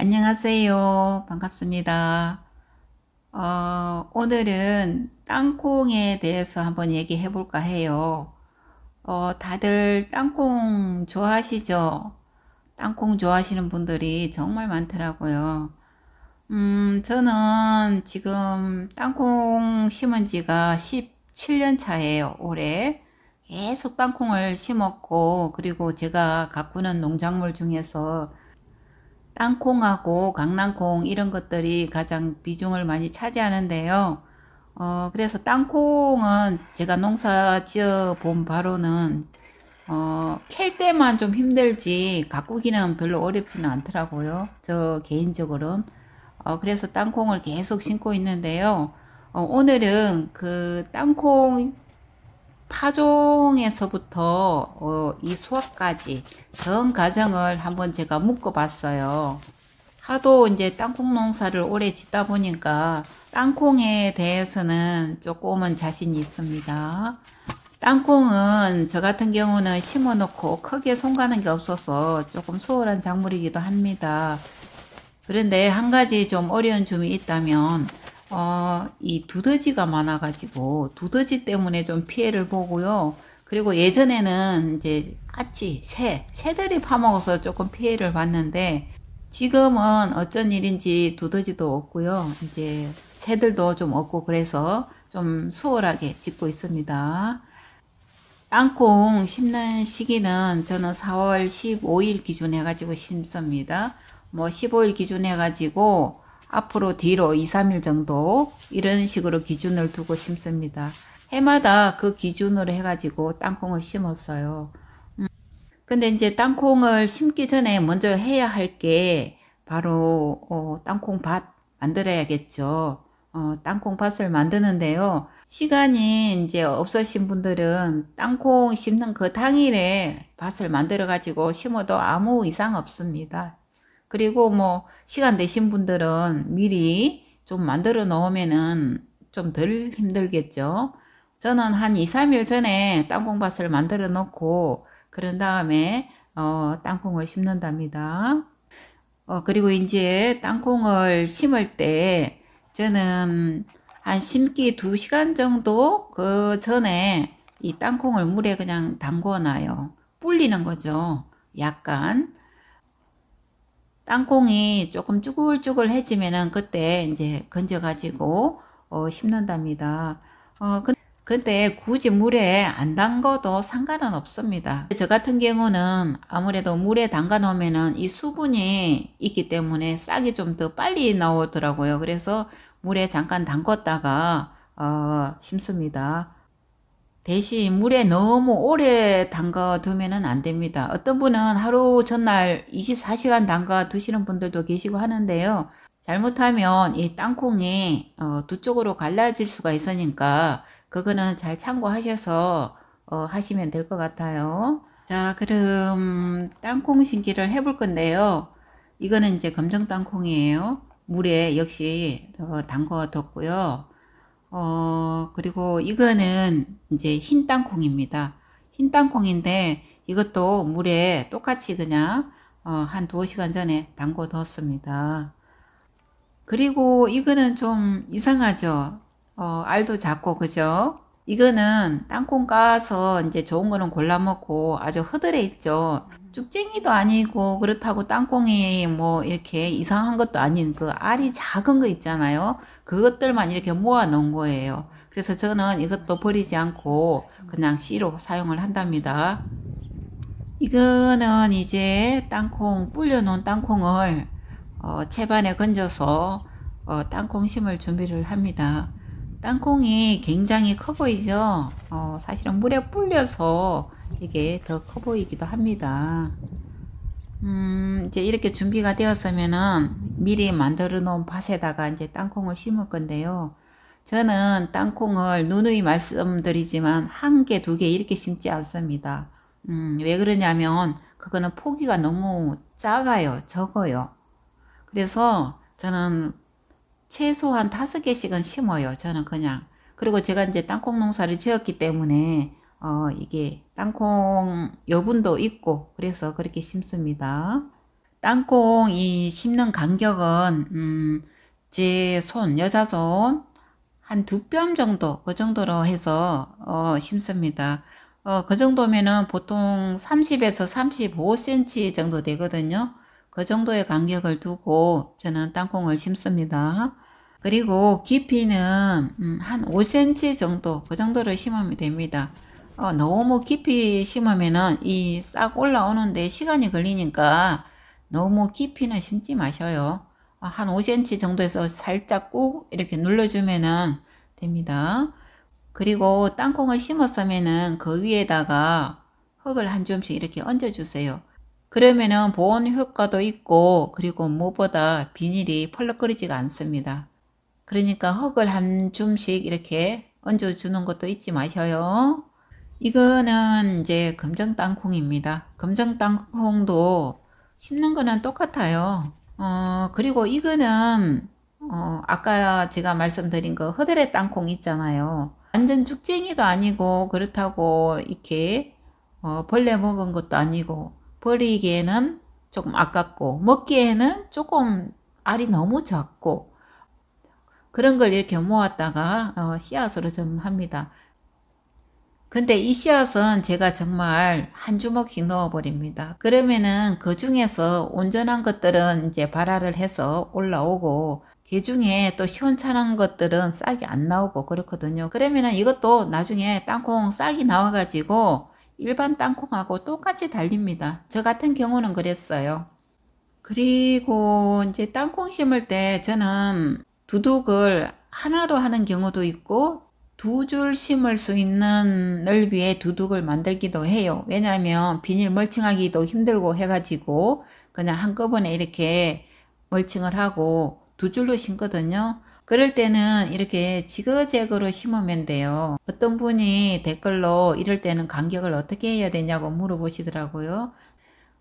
안녕하세요. 반갑습니다. 어, 오늘은 땅콩에 대해서 한번 얘기해 볼까 해요. 어, 다들 땅콩 좋아하시죠? 땅콩 좋아하시는 분들이 정말 많더라고요. 음, 저는 지금 땅콩 심은 지가 17년 차예요. 올해. 계속 땅콩을 심었고, 그리고 제가 가꾸는 농작물 중에서 땅콩하고 강낭콩 이런 것들이 가장 비중을 많이 차지하는데요. 어, 그래서 땅콩은 제가 농사 지어 본 바로는 어, 캘 때만 좀 힘들지 가꾸기는 별로 어렵지는 않더라고요. 저 개인적으로는. 어, 그래서 땅콩을 계속 심고 있는데요. 어, 오늘은 그 땅콩 파종에서부터 어, 이 수확까지 전 과정을 한번 제가 묶어 봤어요. 하도 이제 땅콩 농사를 오래 짓다 보니까 땅콩에 대해서는 조금은 자신이 있습니다. 땅콩은 저 같은 경우는 심어 놓고 크게 손가는 게 없어서 조금 수월한 작물이기도 합니다. 그런데 한 가지 좀 어려운 점이 있다면 어, 이 두더지가 많아가지고 두더지 때문에 좀 피해를 보고요. 그리고 예전에는 이제 까치, 새, 새들이 파먹어서 조금 피해를 봤는데 지금은 어쩐 일인지 두더지도 없고요. 이제 새들도 좀 없고 그래서 좀 수월하게 짓고 있습니다. 땅콩 심는 시기는 저는 4월 15일 기준 해가지고 심습니다. 뭐 15일 기준 해가지고 앞으로 뒤로 2, 3일 정도 이런 식으로 기준을 두고 심습니다. 해마다 그 기준으로 해가지고 땅콩을 심었어요. 음. 근데 이제 땅콩을 심기 전에 먼저 해야 할 게 바로 어, 땅콩밭 만들어야겠죠. 어, 땅콩밭을 만드는데요. 시간이 이제 없으신 분들은 땅콩 심는 그 당일에 밭을 만들어 가지고 심어도 아무 이상 없습니다. 그리고 뭐 시간 되신 분들은 미리 좀 만들어 놓으면은 좀 덜 힘들겠죠. 저는 한 2, 3일 전에 땅콩밭을 만들어 놓고 그런 다음에 어, 땅콩을 심는답니다. 어, 그리고 이제 땅콩을 심을 때 저는 한 심기 2시간 정도 그 전에 이 땅콩을 물에 그냥 담궈 놔요. 불리는 거죠. 약간. 땅콩이 조금 쭈글쭈글해지면은 그때 이제 건져가지고 어, 심는답니다. 어, 그, 근데 굳이 물에 안 담궈도 상관은 없습니다. 저 같은 경우는 아무래도 물에 담가 놓으면이 수분이 있기 때문에 싹이 좀 더 빨리 나오더라고요. 그래서 물에 잠깐 담궜다가 어, 심습니다. 대신 물에 너무 오래 담가 두면안 됩니다. 어떤 분은 하루 전날 24시간 담가 두시는 분들도 계시고 하는데요. 잘못하면 이 땅콩이 어, 두 쪽으로 갈라질 수가 있으니까 그거는 잘 참고하셔서 어, 하시면 될 것 같아요. 자 그럼 땅콩 신기를 해볼 건데요. 이거는 이제 검정 땅콩이에요. 물에 역시 어, 담궈 뒀고요. 어, 그리고 이거는 이제 흰 땅콩입니다. 흰 땅콩인데 이것도 물에 똑같이 그냥 어, 한 두어 시간 전에 담궈 넣었습니다. 그리고 이거는 좀 이상하죠? 어, 알도 작고, 그죠? 이거는 땅콩 까서 이제 좋은 거는 골라 먹고 아주 허들해 있죠. 쭉쟁이도 아니고 그렇다고 땅콩이 뭐 이렇게 이상한 것도 아닌 그 알이 작은 거 있잖아요. 그것들만 이렇게 모아 놓은 거예요. 그래서 저는 이것도 버리지 않고 그냥 씨로 사용을 한답니다. 이거는 이제 땅콩 불려 놓은 땅콩을 어, 채반에 건져서 어, 땅콩 심을 준비를 합니다. 땅콩이 굉장히 커 보이죠 어, 사실은 물에 불려서 이게 더 커 보이기도 합니다 음, 이제 이렇게 준비가 되었으면은 미리 만들어 놓은 밭에다가 이제 땅콩을 심을 건데요 저는 땅콩을 누누이 말씀드리지만 한 개, 두 개 이렇게 심지 않습니다. 음, 왜 그러냐면 그거는 포기가 너무 작아요. 적어요. 그래서 저는 최소한 다섯 개씩은 심어요. 저는 그냥. 그리고 제가 이제 땅콩 농사를 지었기 때문에 어, 이게 땅콩 여분도 있고 그래서 그렇게 심습니다. 땅콩 이 심는 간격은 음, 제 손, 여자 손 한 두 뼘 정도 그 정도로 해서 어, 심습니다. 어, 그 정도면은 보통 30에서 35cm 정도 되거든요. 그 정도의 간격을 두고 저는 땅콩을 심습니다. 그리고 깊이는 음, 한 5cm 정도 그 정도를 심으면 됩니다. 어, 너무 깊이 심으면이싹 올라오는데 시간이 걸리니까 너무 깊이는 심지 마셔요. 어, 한 5cm 정도에서 살짝 꾹 이렇게 눌러주면 됩니다. 그리고 땅콩을 심었으면그 위에다가 흙을 한 줌씩 이렇게 얹어주세요. 그러면은 보온 효과도 있고 그리고 무엇보다 비닐이 펄럭거리지가 않습니다. 그러니까 흙을 한 줌씩 이렇게 얹어주는 것도 잊지 마셔요. 이거는 이제 검정 땅콩입니다. 검정 땅콩도 심는 거는 똑같아요. 어, 그리고 이거는 어, 아까 제가 말씀드린 그 허들의 땅콩 있잖아요. 완전 죽쟁이도 아니고 그렇다고 이렇게 어, 벌레 먹은 것도 아니고 버리기에는 조금 아깝고 먹기에는 조금 알이 너무 적고 그런 걸 이렇게 모았다가 어, 씨앗으로 전합니다. 근데 이 씨앗은 제가 정말 한 주먹씩 넣어버립니다. 그러면은 그 중에서 온전한 것들은 이제 발화를 해서 올라오고 개 그 중에 또 시원찮은 것들은 싹이 안 나오고 그렇거든요. 그러면은 이것도 나중에 땅콩 싹이 나와가지고 일반 땅콩하고 똑같이 달립니다. 저 같은 경우는 그랬어요. 그리고 이제 땅콩 심을 때 저는 두둑을 하나로 하는 경우도 있고 두 줄 심을 수 있는 넓이의 두둑을 만들기도 해요. 왜냐하면 비닐 멀칭하기도 힘들고 해가지고 그냥 한꺼번에 이렇게 멀칭을 하고 두 줄로 심거든요. 그럴 때는 이렇게 지그재그로 심으면 돼요. 어떤 분이 댓글로 이럴 때는 간격을 어떻게 해야 되냐고 물어보시더라고요.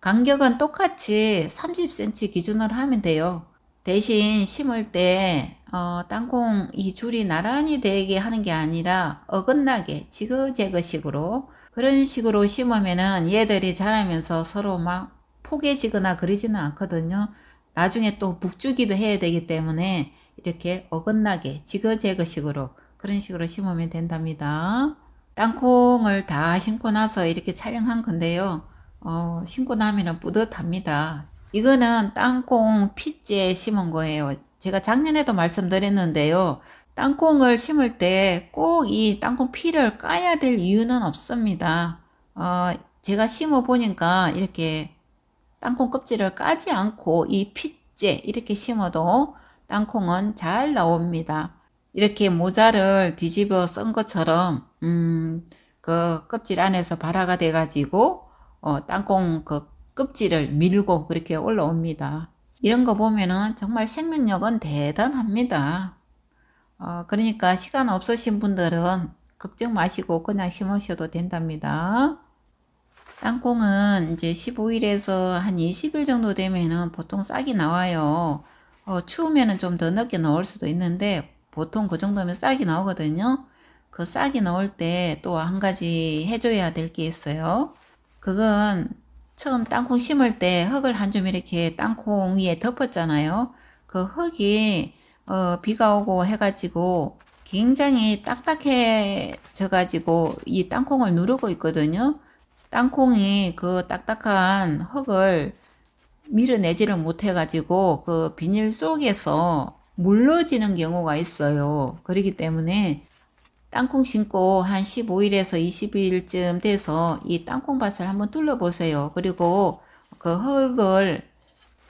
간격은 똑같이 30cm 기준으로 하면 돼요. 대신 심을 때 어, 땅콩 이 줄이 나란히 되게 하는 게 아니라 어긋나게 지그재그 식으로 그런 식으로 심으면은 얘들이 자라면서 서로 막 포개지거나 그러지는 않거든요. 나중에 또 북주기도 해야 되기 때문에 이렇게 어긋나게 지그재그식으로 그런 식으로 심으면 된답니다. 땅콩을 다 심고 나서 이렇게 촬영한 건데요. 어, 심고 나면 뿌듯합니다. 이거는 땅콩 핏째 심은 거예요. 제가 작년에도 말씀드렸는데요. 땅콩을 심을 때 꼭 이 땅콩 피를 까야 될 이유는 없습니다. 어, 제가 심어 보니까 이렇게 땅콩 껍질을 까지 않고 이 핏째 이렇게 심어도 땅콩은 잘 나옵니다. 이렇게 모자를 뒤집어 쓴 것처럼 음, 그 껍질 안에서 발화가 돼 가지고 어, 땅콩 그 껍질을 밀고 그렇게 올라옵니다. 이런 거 보면은 정말 생명력은 대단합니다. 어, 그러니까 시간 없으신 분들은 걱정 마시고 그냥 심으셔도 된답니다. 땅콩은 이제 15일에서 한 20일 정도 되면은 보통 싹이 나와요. 어, 추우면은 좀더 늦게 나올 수도 있는데 보통 그 정도면 싹이 나오거든요. 그 싹이 나올 때 또 한 가지 해줘야 될 게 있어요. 그건 처음 땅콩 심을 때 흙을 한 줌 이렇게 땅콩 위에 덮었잖아요. 그 흙이 어, 비가 오고 해가지고 굉장히 딱딱해져 가지고 이 땅콩을 누르고 있거든요. 땅콩이 그 딱딱한 흙을 밀어내지를 못해가지고 그 비닐 속에서 물러지는 경우가 있어요. 그렇기 때문에 땅콩 심고 한 15일에서 20일쯤 돼서 이 땅콩밭을 한번 둘러보세요. 그리고 그 흙을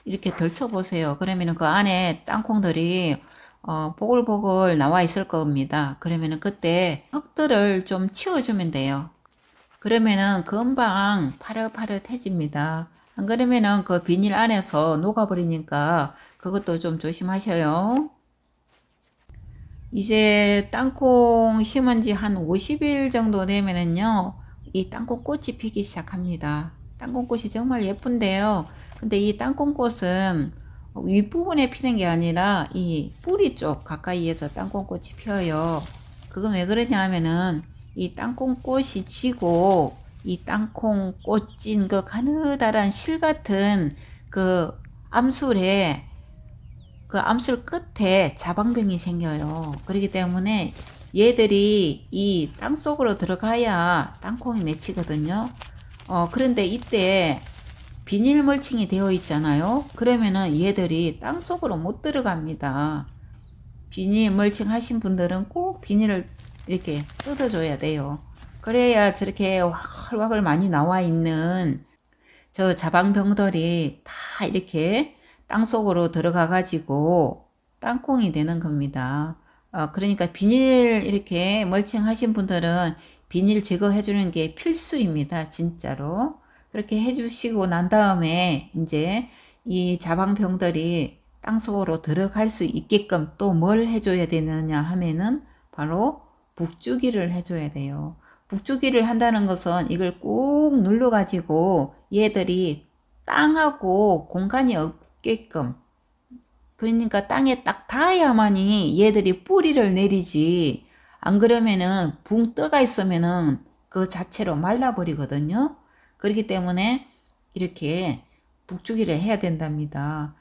이렇게 덜쳐보세요. 그러면 그 안에 땅콩들이 어, 보글보글 나와 있을 겁니다. 그러면 그때 흙들을 좀 치워주면 돼요. 그러면 금방 파릇파릇해집니다. 안 그러면은 그 비닐 안에서 녹아버리니까 그것도 좀 조심하셔요. 이제 땅콩 심은 지 한 50일 정도 되면은요. 이 땅콩꽃이 피기 시작합니다. 땅콩꽃이 정말 예쁜데요. 근데 이 땅콩꽃은 윗부분에 피는 게 아니라 이 뿌리 쪽 가까이에서 땅콩꽃이 피어요. 그건 왜 그러냐 하면은 이 땅콩꽃이 지고 이 땅콩 꽃진 그 가느다란 실 같은 그 암술에 그 암술 끝에 자방병이 생겨요. 그렇기 때문에 얘들이 이 땅속으로 들어가야 땅콩이 맺히거든요. 어, 그런데 이때 비닐 멀칭이 되어 있잖아요. 그러면은 얘들이 땅속으로 못 들어갑니다. 비닐 멀칭 하신 분들은 꼭 비닐을 이렇게 뜯어줘야 돼요. 그래야 저렇게 와글와 많이 나와 있는 저 자방병들이 다 이렇게 땅속으로 들어가 가지고 땅콩이 되는 겁니다. 어, 그러니까 비닐 이렇게 멀칭 하신 분들은 비닐 제거해 주는 게 필수입니다. 진짜로. 그렇게 해 주시고 난 다음에 이제 이 자방병들이 땅속으로 들어갈 수 있게끔 또 뭘 해줘야 되느냐 하면은 바로 북주기를 해줘야 돼요. 북주기를 한다는 것은 이걸 꾹 눌러 가지고 얘들이 땅하고 공간이 없게끔 그러니까 땅에 딱 닿아야만이 얘들이 뿌리를 내리지 안 그러면은 붕 떠가 있으면은 그 자체로 말라버리거든요 그렇기 때문에 이렇게 북주기를 해야 된답니다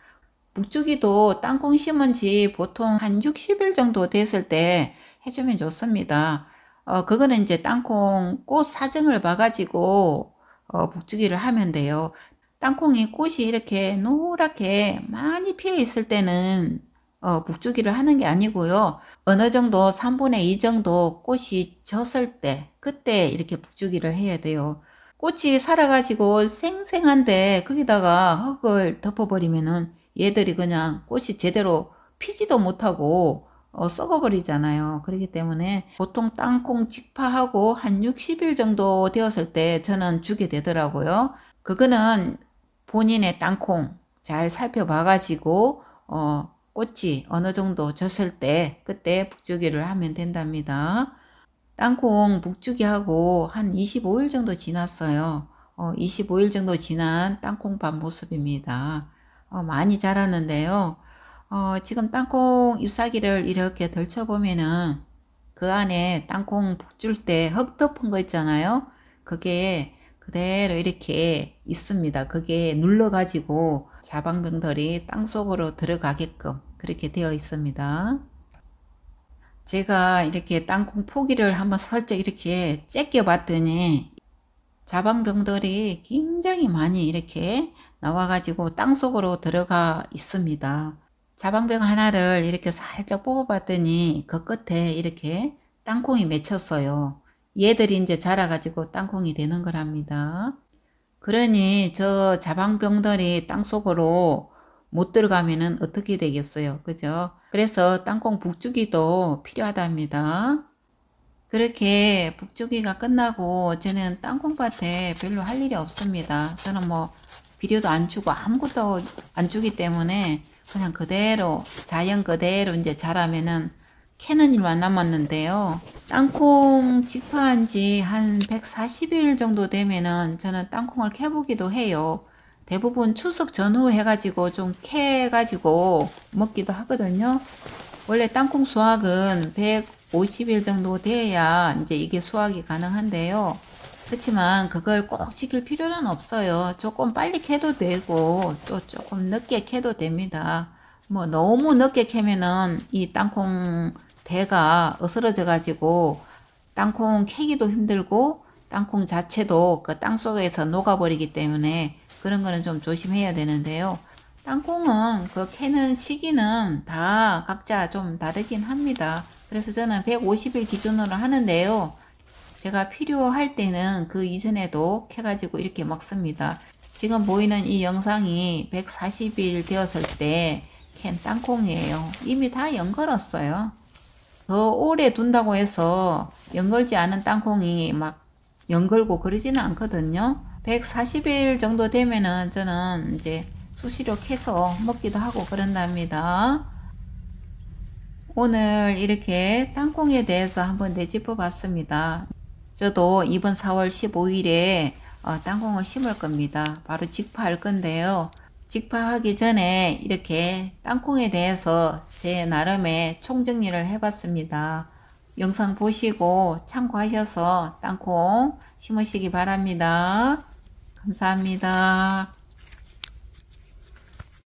북주기도 땅콩 심은 지 보통 한 60일 정도 됐을 때 해주면 좋습니다 어, 그거는 이제 땅콩 꽃 사정을 봐가지고 어, 복주기를 하면 돼요. 땅콩이 꽃이 이렇게 노랗게 많이 피어 있을 때는 어, 북주기를 하는 게 아니고요. 어느 정도 3분의 2 정도 꽃이 졌을 때 그때 이렇게 북주기를 해야 돼요. 꽃이 살아가지고 생생한데 거기다가 흙을 덮어버리면은 얘들이 그냥 꽃이 제대로 피지도 못하고 어, 썩어버리잖아요. 그렇기 때문에 보통 땅콩 직파하고 한 60일 정도 되었을 때 저는 주게 되더라고요. 그거는 본인의 땅콩 잘 살펴봐 가지고 어, 꽃이 어느 정도 졌을 때 그때 북주기를 하면 된답니다. 땅콩 북주기하고 한 25일 정도 지났어요. 어, 25일 정도 지난 땅콩밥 모습입니다. 어, 많이 자랐는데요. 어, 지금 땅콩 잎사귀를 이렇게 덜쳐보면은 그 안에 땅콩 북줄 때 흙 덮은 거 있잖아요. 그게 그대로 이렇게 있습니다. 그게 눌러가지고 자방병들이 땅속으로 들어가게끔 그렇게 되어 있습니다. 제가 이렇게 땅콩 포기를 한번 살짝 이렇게 째껴 봤더니 자방병들이 굉장히 많이 이렇게 나와가지고 땅속으로 들어가 있습니다. 자방병 하나를 이렇게 살짝 뽑아봤더니 그 끝에 이렇게 땅콩이 맺혔어요. 얘들이 이제 자라가지고 땅콩이 되는 거랍니다. 그러니 저 자방병들이 땅속으로 못 들어가면은 어떻게 되겠어요. 그죠? 그래서 땅콩 북주기도 필요하답니다. 그렇게 북주기가 끝나고 저는 땅콩밭에 별로 할 일이 없습니다. 저는 뭐 비료도 안 주고 아무것도 안 주기 때문에 그냥 그대로 자연 그대로 이제 자라면은 캐는 일만 남았는데요. 땅콩 직파한 지 한 140일 정도 되면은 저는 땅콩을 캐보기도 해요. 대부분 추석 전후 해가지고 좀 캐가지고 먹기도 하거든요. 원래 땅콩 수확은 150일 정도 돼야 이제 이게 수확이 가능한데요. 그렇지만 그걸 꼭 아. 지킬 필요는 없어요. 조금 빨리 캐도 되고 또 조금 늦게 캐도 됩니다. 뭐 너무 늦게 캐면은 이 땅콩 대가 어스러져 가지고 땅콩 캐기도 힘들고 땅콩 자체도 그 땅속에서 녹아버리기 때문에 그런 거는 좀 조심해야 되는데요. 땅콩은 그 캐는 시기는 다 각자 좀 다르긴 합니다. 그래서 저는 150일 기준으로 하는데요. 제가 필요할 때는 그 이전에도 해가지고 이렇게 먹습니다. 지금 보이는 이 영상이 140일 되었을 때 캔 땅콩이에요. 이미 다 연걸었어요. 더 오래 둔다고 해서 연걸지 않은 땅콩이 막 연걸고 그러지는 않거든요. 140일 정도 되면은 저는 이제 수시로캐서 먹기도 하고 그런답니다. 오늘 이렇게 땅콩에 대해서 한번 되짚어 봤습니다. 저도 이번 4월 15일에 어, 땅콩을 심을 겁니다. 바로 직파할 건데요. 직파하기 전에 이렇게 땅콩에 대해서 제 나름의 총정리를 해봤습니다. 영상 보시고 참고하셔서 땅콩 심으시기 바랍니다. 감사합니다.